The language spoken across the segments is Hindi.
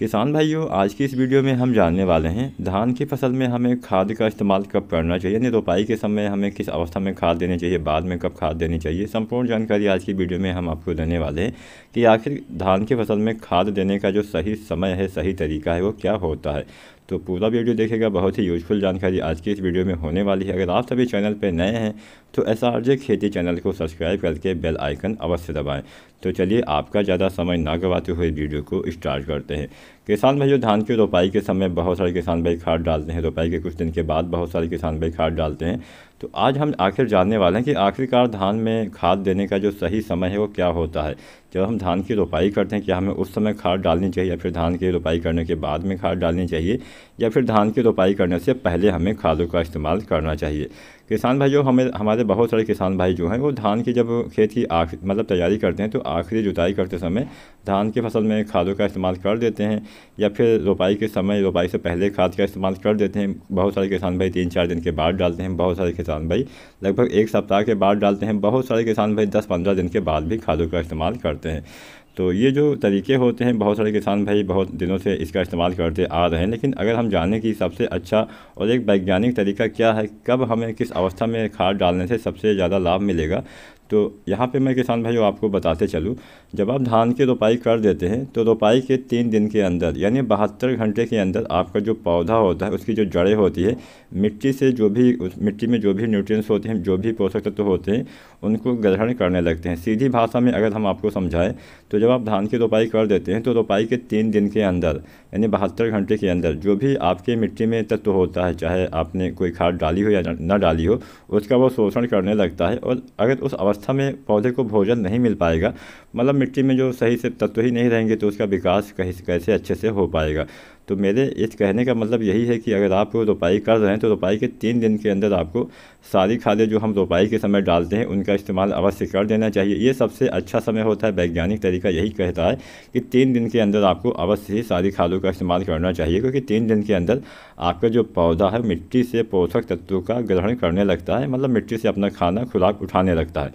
किसान भाइयों आज की इस वीडियो में हम जानने वाले हैं धान की फसल में हमें खाद का इस्तेमाल कब करना चाहिए यानी रोपाई के समय हमें किस अवस्था में खाद देनी चाहिए बाद में कब खाद देनी चाहिए संपूर्ण जानकारी आज की वीडियो में हम आपको देने वाले हैं कि आखिर धान की फसल में खाद देने का जो सही समय है सही तरीका है वो क्या होता है तो पूरा वीडियो देखेगा बहुत ही यूजफुल जानकारी आज की इस वीडियो में होने वाली है अगर आप सभी चैनल पर नए हैं तो एस आर जे खेती चैनल को सब्सक्राइब करके बेल आइकन अवश्य दबाएँ तो चलिए आपका ज़्यादा समय ना गवाते हुए वीडियो को स्टार्ट करते हैं किसान भाई जो धान की रोपाई के समय बहुत सारे किसान भाई खाद डालते हैं रोपाई के कुछ दिन के बाद बहुत सारे किसान भाई खाद डालते हैं तो आज हम आखिर जानने वाले हैं कि आखिरकार धान में खाद देने का जो सही समय है वो क्या होता है जब हम धान की रोपाई करते हैं क्या हमें उस समय खाद डालनी चाहिए या फिर धान की रोपाई करने के बाद में खाद डालनी चाहिए या फिर धान की रोपाई करने से पहले हमें खादों का इस्तेमाल करना चाहिए किसान भाई जो हमें हमारे बहुत सारे किसान भाई जो हैं वो धान की जब खेत की मतलब तैयारी करते हैं तो आखिरी जुताई करते समय धान की फसल में खादों का इस्तेमाल कर देते हैं या फिर रोपाई के समय रोपाई से पहले खाद का इस्तेमाल कर देते हैं बहुत सारे किसान भाई तीन चार दिन के बाद डालते हैं बहुत सारे किसान भाई लगभग एक सप्ताह के बाद डालते हैं बहुत सारे किसान भाई दस पंद्रह दिन के बाद भी खादों का इस्तेमाल करते हैं तो ये जो तरीके होते हैं बहुत सारे किसान भाई बहुत दिनों से इसका इस्तेमाल करते आ रहे हैं लेकिन अगर हम जाने कि सबसे अच्छा और एक वैज्ञानिक तरीका क्या है कब हमें किस अवस्था में खाद डालने से सबसे ज़्यादा लाभ मिलेगा तो यहाँ पे मैं किसान भाइयों आपको बताते चलूँ जब आप धान की रोपाई कर देते हैं तो रोपाई के तीन दिन के अंदर यानी बहत्तर घंटे के अंदर आपका जो पौधा होता है उसकी जो जड़ें होती है मिट्टी से जो भी उस मिट्टी में जो भी न्यूट्रिएंट्स होते हैं जो भी पोषक तत्व तो होते हैं उनको ग्रहण करने लगते हैं सीधी भाषा में अगर हम आपको समझाएं तो जब आप धान की रोपाई कर देते हैं तो रोपाई के तीन दिन के अंदर यानी बहत्तर घंटे के अंदर जो भी आपके मिट्टी में तत्व होता है चाहे आपने कोई खाद डाली हो या न डाली हो उसका वो शोषण करने लगता है और अगर उस अवस्था में पौधे को भोजन नहीं मिल पाएगा मतलब मिट्टी में जो सही से तत्व ही नहीं रहेंगे तो उसका विकास कहीं कैसे अच्छे से हो पाएगा तो मेरे इस कहने का मतलब यही है कि अगर आप रोपाई कर रहे हैं तो रोपाई के तीन दिन के अंदर आपको सारी खादें जो हम रोपाई के समय डालते हैं उनका इस्तेमाल अवश्य कर देना चाहिए ये सबसे अच्छा समय होता है वैज्ञानिक तरीका यही कहता है कि तीन दिन के अंदर आपको अवश्य ही सारी खादों का इस्तेमाल करना चाहिए क्योंकि तीन दिन के अंदर आपका जो पौधा है मिट्टी से पोषक तत्वों का ग्रहण करने लगता है मतलब मिट्टी से अपना खाना खुराक उठाने लगता है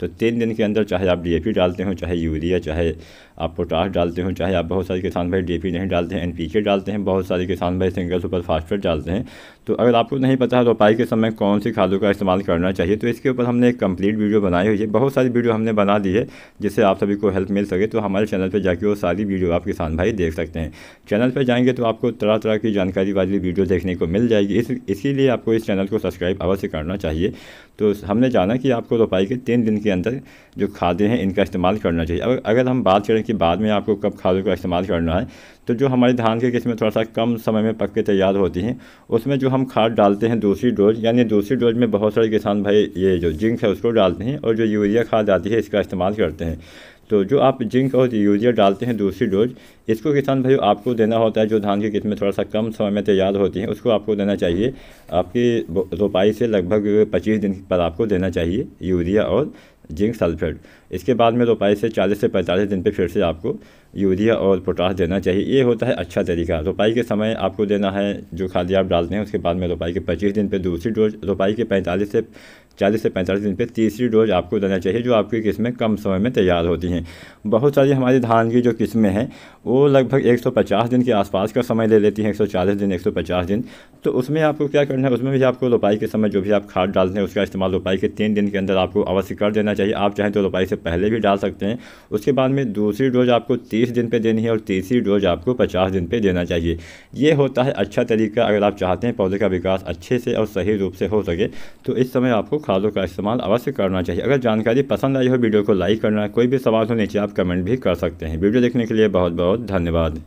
तो तीन दिन के अंदर चाहे आप डी डालते हो चाहे यूरिया चाहे आप पोटास डालते हो चाहे आप बहुत सारे किसान भाई डी नहीं डालते हैं एन डालते हैं बहुत सारे किसान भाई सिंगल सुपर फास्फेट डालते हैं तो अगर आपको नहीं पता रोपाई तो के समय कौन सी खादों का इस्तेमाल करना चाहिए तो इसके ऊपर हमने एक कंप्लीट वीडियो बनाई हुई है बहुत सारी वीडियो हमने बना दी है जिससे आप सभी को हेल्प मिल सके तो हमारे चैनल पर जाके वो सारी वीडियो आप किसान भाई देख सकते हैं चैनल पर जाएंगे तो आपको तरह तरह की जानकारी वाली वीडियो देखने को मिल जाएगी इस इसीलिए आपको इस चैनल को सब्सक्राइब अवश्य करना चाहिए तो हमने जाना कि आपको रोपाई तो के तीन दिन के अंदर जो खादें हैं इनका इस्तेमाल करना चाहिए अब अगर हम बात करें कि बाद में आपको कब खादों का इस्तेमाल करना है तो जो हमारे धान की किस्में थोड़ा सा कम समय में पक के तैयार होती हैं उसमें जो हम खाद डालते हैं दूसरी डोज यानी दूसरी डोज में बहुत सारे किसान भाई ये जो जिंक है उसको डालते हैं और जो यूरिया खाद आती है इसका इस्तेमाल करते हैं तो जो आप जिंक और यूरिया डालते हैं दूसरी डोज इसको किसान भाई आपको देना होता है जो धान की किस्में थोड़ा सा कम समय में तैयार होती हैं उसको आपको देना चाहिए आपकी रोपाई से लगभग पच्चीस दिन पर आपको देना चाहिए यूरिया और जिंक सल्फेट इसके बाद में रोपाई तो से 40 से 45 दिन पे फिर से आपको यूरिया और पोटास देना चाहिए ये होता है अच्छा तरीका रोपाई के समय आपको देना है जो खाद आप डालते हैं उसके बाद में रोपाई के 25 दिन पे दूसरी डोज रोपाई के 45 से 40 से 45 दिन पे तीसरी डोज आपको देना चाहिए जो आपकी किस्में कम समय में तैयार होती हैं बहुत सारी हमारी धान की जो किस्में हैं वो लगभग 150 दिन के आसपास का समय ले लेती हैं 140 दिन 150 दिन तो उसमें आपको क्या करना है उसमें भी आपको रोपाई के समय जो भी आप खाद डालते हैं उसका इस्तेमाल रोपाई के तीन दिन के अंदर आपको अवश्य कर देना चाहिए आप चाहें तो रोपाई से उससे पहले भी डाल सकते हैं उसके बाद में दूसरी डोज आपको तीस दिन पर देनी है और तीसरी डोज आपको पचास दिन पर देना चाहिए ये होता है अच्छा तरीका अगर आप चाहते हैं पौधे का विकास अच्छे से और सही रूप से हो सके तो इस समय आपको खादों का इस्तेमाल अवश्य करना चाहिए अगर जानकारी पसंद आई हो वीडियो को लाइक करना कोई भी सवाल हो नीचे आप कमेंट भी कर सकते हैं वीडियो देखने के लिए बहुत बहुत धन्यवाद